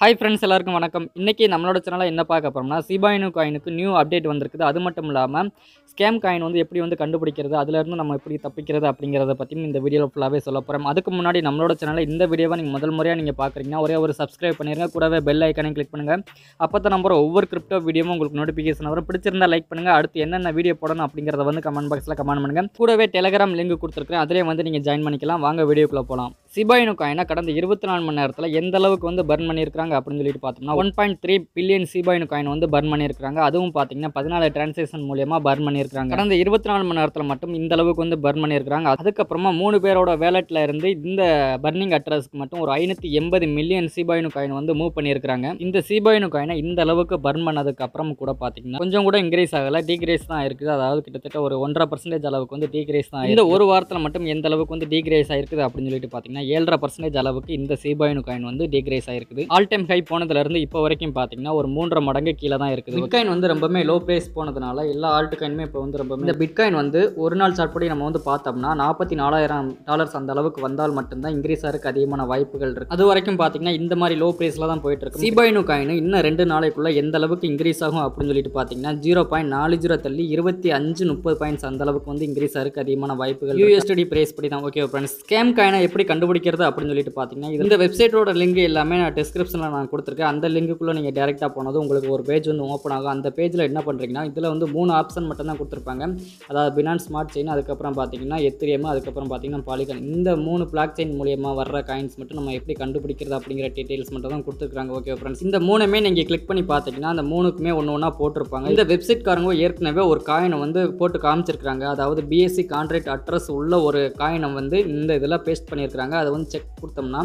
hi friends எல்லாருக்கும் வணக்கம் இன்றைக்கி நம்மளோட சேனலில் என்ன பார்க்க போகிறோம்னா சிபாயினு காயினுக்கு நியூ அப்டேட் வந்திருக்குது அது மட்டும் இல்லாமல் ஸ்கேம் காயின் வந்து எப்படி வந்து கண்டுபிடிக்கிறது அதுலேருந்து நம்ம எப்படி தப்பிக்கிறது அப்படிங்கிறத பற்றியும் இந்த வீடியோவில் ஃபுல்லாகவே சொல்ல போகிறோம் அதுக்கு முன்னாடி நம்மளோட சேனலில் இந்த வீடியோவை நீங்கள் முதல் முறையாக நீங்கள் பார்க்குறீங்கன்னா ஒரே ஒரு சப்ஸ்கிரைப் பண்ணிடுங்க கூடவே பெல் ஐக்கானே கிளிக் பண்ணுங்கள் அப்போ தான் நம்ம ஒவ்வொரு கிரிப்டோ வீடியோவும் உங்களுக்கு நோட்டிஃபிகேஷன் வரும் பிடிச்சிருந்தால் லைக் பண்ணுங்கள் அடுத்து என்னென்ன வீடியோ போடணும் அப்படிங்கிறத வந்து கமெண்ட் பாக்ஸில் கமெண்ட் பண்ணுங்கள் கூடவே டெலகிராம் லிங்க் கொடுத்துருக்கேன் அதிலே வந்து நீங்கள் ஜாயின் பண்ணிக்கலாம் வாங்க வீடியோக்குள்ளே போகலாம் சிபாயினுக்கும் ஏன்னா கடந்த இருபத்தி நாலு மணி நேரத்தில் எந்த அளவுக்கு வந்து பர்ன் பண்ணியிருக்காங்க அப்படின்னு சொல்லிட்டு பார்த்தோம்னா one point three billion Shiba Inu coin வந்து பர்ன் பண்ணியிருக்காங்க அதுவும் பார்த்தீங்கன்னா பதினாலு டிரான்சேக்ஷன் மூலியமாக பர்ன் பண்ணியிருக்காங்க கடந்த இருபத்தி நாலு மணி நேரத்தில் மட்டும் இந்த அளவுக்கு வந்து பர்ன் பண்ணியிருக்காங்க அதுக்கப்புறமா மூணு பேரோட வேலட்டில் இருந்து இந்த பர்னிங் அட்ரஸ்க்கு மட்டும் ஒரு ஐநூற்றி எண்பது மில்லியன் சிபாயினு காயின் வந்து மூவ் பண்ணியிருக்காங்க இந்த சிபாயினு காயினை இந்த அளவுக்கு பர்ன் பண்ணதுக்கு அப்புறம் கூட பார்த்தீங்கன்னா கொஞ்சம் கூட இன்க்ரீஸ் ஆகலை டீக்ரேஸ் தான் இருக்குது அதாவது கிட்டத்தட்ட ஒரு ஒன்றரை பர்சன்டேஜ் அளவுக்கு வந்து டீக்ரேஸ் தான் இந்த ஒரு வாரத்தில் மட்டும் எந்த அளவுக்கு வந்து டீக்ரேஸ் ஆயிருக்குது அப்படின்னு சொல்லிட்டு பார்த்தீங்கன்னா பார்த்தீங்கன்னா ஏழரை பர்சன்டேஜ் அளவுக்கு இந்த சீபாயின் காயின் வந்து டிக்ரேஸ் ஆயிருக்குது ஆல் டைம் ஹை போனதுலேருந்து இப்போ வரைக்கும் பார்த்தீங்கன்னா ஒரு மூன்றரை மடங்கு கீழே தான் இருக்குது பிட்காயின் வந்து ரொம்பவே லோ பிரைஸ் போனதுனால எல்லா ஆல்ட் காயினுமே இப்போ வந்து ரொம்ப இந்த பிட்காயின் வந்து ஒரு நாள் சார்ட்படி நம்ம வந்து பார்த்தோம்னா நாற்பத்தி நாலாயிரம் டாலர்ஸ் அந்த அளவுக்கு வந்தால் மட்டும்தான் இன்க்ரீஸ் ஆகிறதுக்கு அதிகமான வாய்ப்புகள் இருக்குது அது வரைக்கும் பார்த்தீங்கன்னா இந்த மாதிரி லோ ப்ரைஸில் தான் போயிட்டு இருக்கு சிபாயினு காயின் இன்னும் ரெண்டு நாளைக்குள்ள எந்த அளவுக்கு இன்க்ரீஸ் ஆகும் அப்படின்னு சொல்லிட்டு பார்த்தீங்கன்னா ஜீரோ பாயிண்ட் நாலு ஜீரோ தள்ளி இருபத்தி அஞ்சு முப்பது பாயிண்ட்ஸ் அந்த அளவுக்கு வந்து இன்க்ரீஸ் ஆகிறதுக்கு அதிகமான வாய்ப்புகள் யூஎஸ்டி பிரைஸ் படி தான் ஓகே ஃப்ரெண்ட்ஸ் ஸ்கேம் காயினை எப்படி கண்டு கண்டுபிடிக்கிறது அப்படின்னு சொல்லிட்டு பார்த்தீங்கன்னா இந்த வெப்சைட்டோட லிங்க் எல்லாமே நான் டிஸ்கிரிப்ஷனில் நான் கொடுத்துருக்கேன் அந்த லிங்குக்குள்ளே நீங்கள் டேரெக்டாக போனது உங்களுக்கு ஒரு பேஜ் வந்து ஓப்பன் ஆகும் அந்த பேஜில் என்ன பண்ணுறீங்கன்னா இதில் வந்து மூணு ஆப்ஷன் மட்டும் தான் கொடுத்துருப்பாங்க அதாவது பினான் ஸ்மார்ட் செயின் அதுக்கப்புறம் பார்த்தீங்கன்னா எத்திரியம் அதுக்கப்புறம் பார்த்தீங்கன்னா பாலிகன் இந்த மூணு பிளாக் செயின் மூலியமாக வர்ற காயின்ஸ் மட்டும் நம்ம எப்படி கண்டுபிடிக்கிறது அப்படிங்கிற டீட்டெயில்ஸ் மட்டும் தான் கொடுத்துருக்காங்க ஓகே ஃப்ரெண்ட்ஸ் இந்த மூணுமே நீங்கள் கிளிக் பண்ணி பார்த்தீங்கன்னா அந்த மூணுக்குமே ஒன்று ஒன்றா போட்டிருப்பாங்க இந்த வெப்சைட்காரங்க ஏற்கனவே ஒரு காயினை வந்து போட்டு காமிச்சிருக்காங்க அதாவது பிஎஸ்சி கான்ட்ராக்ட் அட்ரஸ் உள்ள ஒரு காயினை வந்து இந்த இதெல்லாம் பேஸ்ட் பண்ணியிருக்காங்க அதை வந்து செக் கொடுத்தோம்னா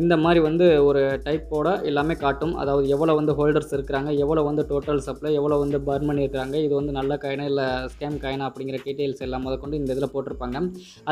இந்த மாதிரி வந்து ஒரு டைப்போட எல்லாமே காட்டும் அதாவது எவ்வளோ வந்து ஹோல்டர்ஸ் இருக்கிறாங்க எவ்வளோ வந்து டோட்டல் சப்ளை எவ்வளோ வந்து பர்ன் பண்ணியிருக்காங்க இது வந்து நல்ல காயினா இல்லை ஸ்கேம் காயினா அப்படிங்கிற டீட்டெயில்ஸ் எல்லாம் முத கொண்டு இந்த இதில் போட்டிருப்பாங்க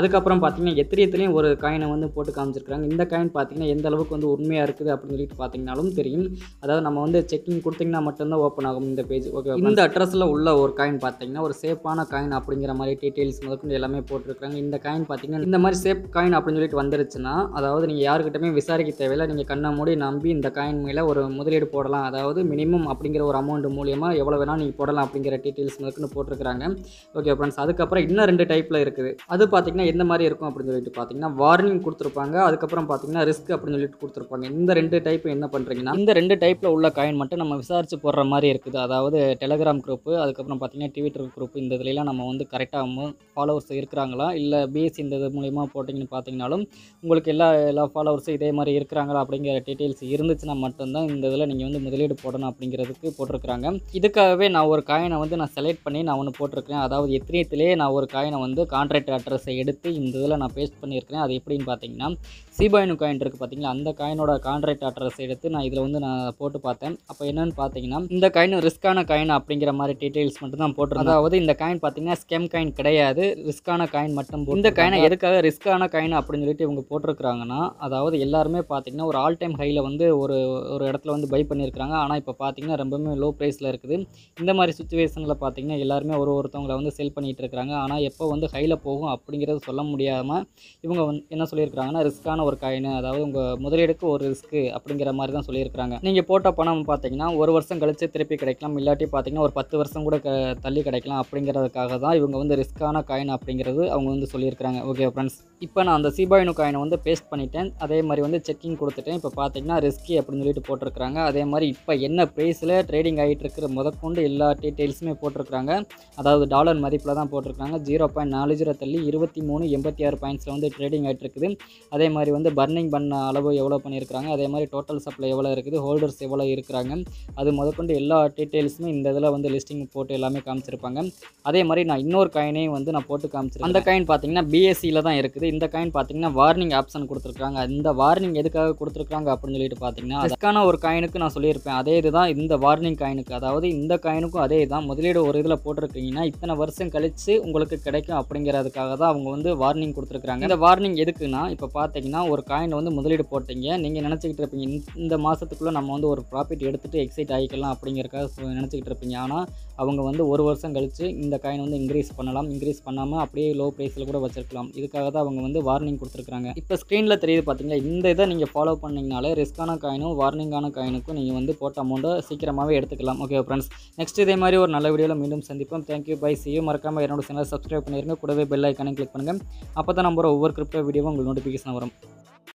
அதுக்கப்புறம் பார்த்திங்கன்னா எத்திரியத்துலேயும் ஒரு காயினை வந்து போட்டு காமிச்சிருக்காங்க இந்த காயின் பார்த்திங்கன்னா எந்த அளவுக்கு வந்து உண்மையாக இருக்குது அப்படின்னு சொல்லிட்டு பார்த்தீங்கன்னாலும் தெரியும் அதாவது நம்ம வந்து செக்கிங் கொடுத்திங்கன்னா மட்டும்தான் ஓப்பன் ஆகும் இந்த பேஜ் ஓகே இந்த அட்ரஸில் உள்ள ஒரு காயின் பார்த்தீங்கன்னா ஒரு சேஃபான காயின் அப்படிங்கிற மாதிரி டீட்டெயில்ஸ் முதற்கொண்டு எல்லாமே போட்டிருக்காங்க இந்த காயின் பார்த்திங்கன்னா இந்த மாதிரி சேஃப் காயின் அப்படின்னு சொல்லிட்டு வந்துருச்சுன்னா அதாவது நீங்கள் யாருக்கிட்டமே விசாரிக்க தேவையில்லை நீங்கள் கண்ணை மூடி நம்பி இந்த காயின் மேலே ஒரு முதலீடு போடலாம் அதாவது மினிமம் அப்படிங்கிற ஒரு அமௌண்ட் மூலியமாக எவ்வளோ வேணால் நீங்கள் போடலாம் அப்படிங்கிற டீட்டெயில்ஸ் இருக்குன்னு போட்டிருக்கிறாங்க ஓகே ஃப்ரெண்ட்ஸ் அதுக்கப்புறம் இன்னும் ரெண்டு டைப்பில் இருக்குது அது பார்த்திங்கன்னா எந்த மாதிரி இருக்கும் அப்படின்னு சொல்லிட்டு பார்த்தீங்கன்னா வார்னிங் கொடுத்துருப்பாங்க அதுக்கப்புறம் பார்த்தீங்கன்னா ரிஸ்க் அப்படின்னு சொல்லிட்டு கொடுத்துருப்பாங்க இந்த ரெண்டு டைப் என்ன பண்ணுறீங்கன்னா இந்த ரெண்டு டைப்பில் உள்ள காயின் மட்டும் நம்ம விசாரித்து போடுற மாதிரி இருக்குது அதாவது டெலகிராம் குரூப்பு அதுக்கப்புறம் பார்த்தீங்கன்னா ட்விட்டர் குரூப் இந்த இதுலாம் நம்ம வந்து கரெக்டாக ஃபாலோவர்ஸ் இருக்கிறாங்களா இல்லை பிஎஸ்சி இந்த இது மூலியமாக போட்டிங்கன்னு பார்த்தீங்கன்னாலும் உங்களுக்கு எல்லா எல்லா ஃபாலோவர்ஸும் இதே அதே மாதிரி இருக்கிறாங்களா அப்படிங்கிற டீட்டெயில்ஸ் இருந்துச்சுன்னா மட்டும்தான் இந்த இதில் நீங்கள் வந்து முதலீடு போடணும் அப்படிங்கிறதுக்கு போட்டிருக்கிறாங்க இதுக்காகவே நான் ஒரு காயினை வந்து நான் செலக்ட் பண்ணி நான் ஒன்று போட்டிருக்கிறேன் அதாவது எத்தனையத்திலேயே நான் ஒரு காயினை வந்து கான்ட்ராக்ட் அட்ரஸை எடுத்து இந்த இதில் நான் பேஸ்ட் பண்ணியிருக்கிறேன் அது எப்படின்னு பார்த்தீங்கன்னா சிபாயினு காயின் இருக்குது பார்த்தீங்களா அந்த காயினோட கான்ட்ராக்ட் அட்ரஸ் எடுத்து நான் இதில் வந்து நான் போட்டு பார்த்தேன் அப்போ என்னென்னு பார்த்தீங்கன்னா இந்த காயின் ரிஸ்க்கான காயின் அப்படிங்கிற மாதிரி டீட்டெயில்ஸ் மட்டும் தான் போட்டிருந்தேன் அதாவது இந்த காயின் பார்த்தீங்கன்னா ஸ்கேம் காயின் கிடையாது ரிஸ்க்கான காயின் மட்டும் இந்த காயினை எதுக்காக ரிஸ்க்கான காயின் அப்படின்னு சொல்லிட்டு இவங்க போட்டிருக்கிறாங்கன்னா அதாவது எல்லா எல்லாருமே பார்த்திங்கன்னா ஒரு ஆல் டைம் ஹையில் வந்து ஒரு ஒரு இடத்துல வந்து பை பண்ணியிருக்கிறாங்க ஆனால் இப்போ பார்த்திங்கன்னா ரொம்பவுமே லோ ப்ரைஸில் இருக்குது இந்த மாதிரி சுச்சுவேஷனில் பார்த்திங்கன்னா எல்லாருமே ஒரு ஒருத்தவங்களை வந்து செல் பண்ணிகிட்டு இருக்கிறாங்க ஆனால் எப்போ வந்து ஹையில் போகும் அப்படிங்கிறது சொல்ல முடியாமல் இவங்க வந்து என்ன சொல்லியிருக்கிறாங்கன்னா ரிஸ்க்கான ஒரு காயின் அதாவது உங்கள் முதலீடுக்கு ஒரு ரிஸ்க்கு அப்படிங்கிற மாதிரி தான் சொல்லியிருக்கிறாங்க நீங்கள் போட்ட பணம் பார்த்தீங்கன்னா ஒரு வருஷம் கழித்து திருப்பி கிடைக்கலாம் இல்லாட்டி பார்த்தீங்கன்னா ஒரு பத்து வருஷம் கூட க தள்ளி கிடைக்கலாம் அப்படிங்கிறதுக்காக தான் இவங்க வந்து ரிஸ்க்கான காயின் அப்படிங்கிறது அவங்க வந்து சொல்லியிருக்கிறாங்க ஓகே ஃப்ரெண்ட்ஸ் இப்போ நான் அந்த சிபாயினு காயினை வந்து பேஸ்ட் பண்ணிட்டேன் அதே மாதிரி வந்து செக்கிங் கொடுத்துட்டேன் இப்போ பார்த்தீங்கன்னா ரிஸ்கி அப்படின்னு சொல்லிட்டு போட்டிருக்கிறாங்க அதே மாதிரி இப்போ என்ன ப்ரைஸில் ட்ரேடிங் ஆகிட்டு இருக்கிற முதற்கொண்டு எல்லா டீட்டெயில்ஸுமே போட்டிருக்கிறாங்க அதாவது டாலர் மதிப்பில் தான் போட்டிருக்காங்க ஜீரோ பாயிண்ட் நாலு ஜீரோ தள்ளி இருபத்தி மூணு எண்பத்தி ஆறு பாயிண்ட்ஸில் வந்து ட்ரேடிங் ஆகிட்டு இருக்குது அதே மாதிரி வந்து பர்னிங் பண்ண அளவு எவ்வளோ பண்ணியிருக்கிறாங்க அதே மாதிரி டோட்டல் சப்ளை எவ்வளோ இருக்குது ஹோல்டர்ஸ் எவ்வளோ இருக்கிறாங்க அது முதற்கொண்டு எல்லா டீட்டெயில்ஸுமே இந்த இதில் வந்து லிஸ்டிங் போட்டு எல்லாமே காமிச்சிருப்பாங்க அதே மாதிரி நான் இன்னொரு காயினையும் வந்து நான் போட்டு காமிச்சிருக்கேன் அந்த காயின் பார்த்தீங்கன்னா பிஎஸ்சியில் தான் இருக்குது இந்த காயின் பார்த்தீங்கன்னா வார்னிங் ஆப்ஷன் கொடுத்துருக்காங்க இந்த வார்னிங் எதுக்காக கொடுத்துருக்காங்க அப்படின்னு சொல்லிட்டு பார்த்தீங்கன்னா அதுக்கான ஒரு காயினுக்கு நான் சொல்லியிருப்பேன் அதே இதுதான் இந்த வார்னிங் காயினுக்கு அதாவது இந்த காயினுக்கும் அதே தான் முதலீடு ஒரு இதில் போட்டிருக்கீங்கன்னா இத்தனை வருஷம் கழித்து உங்களுக்கு கிடைக்கும் அப்படிங்கிறதுக்காக தான் அவங்க வந்து வார்னிங் கொடுத்துருக்காங்க இந்த வார்னிங் எதுக்குன்னா இப்போ பார்த்தீங்கன்னா ஒரு காயின் வந்து முதலீடு போட்டீங்க நீங்கள் நினச்சிக்கிட்டு இருப்பீங்க இந்த மாதத்துக்குள்ளே நம்ம வந்து ஒரு ப்ராஃபிட் எடுத்துகிட்டு எக்ஸைட் ஆகிக்கலாம் அப்படிங்கிறக்காக நினச்சிக்கிட்டு இருப்பீங்க ஆனால் அவங்க வந்து ஒரு வருஷம் கழித்து இந்த காயின் வந்து இன்க்ரீஸ் பண்ணலாம் இன்க்ரீஸ் பண்ணாமல் அப்படியே லோ ப்ரைஸில் கூட வச்சுருக்கலாம் இதுக்காக தான் அவங்க வந்து வார்னிங் கொடுத்துருக்காங்க இப்போ ஸ்க்ரீனில் தெரியுது பார்த்தீங்கன்னா இந்த இதை நீங்கள் ஃபாலோ பண்ணிங்கனாலே ரிஸ்க்கான காயினும் வார்னிங்கான காயினுக்கும் நீங்கள் வந்து போட்ட அமௌண்ட்டை சீக்கிரமாகவே எடுத்துக்கலாம் ஓகே ஃப்ரெண்ட்ஸ் நெக்ஸ்ட் இதே மாதிரி ஒரு நல்ல வீடியோவில் மீண்டும் சந்திப்போம் தேங்க்யூ பை சியூ மறக்காமல் என்னோட சேனல் சப்ஸ்கிரைப் பண்ணிருங்க கூடவே பெல் ஐக்கானே கிளிக் பண்ணுங்கள் அப்போ தான் நம்ம ஒவ்வொரு கிரிப்டோ வீடியோவும் உங்களுக்கு நோட்டிஃபிகேஷன் வரும்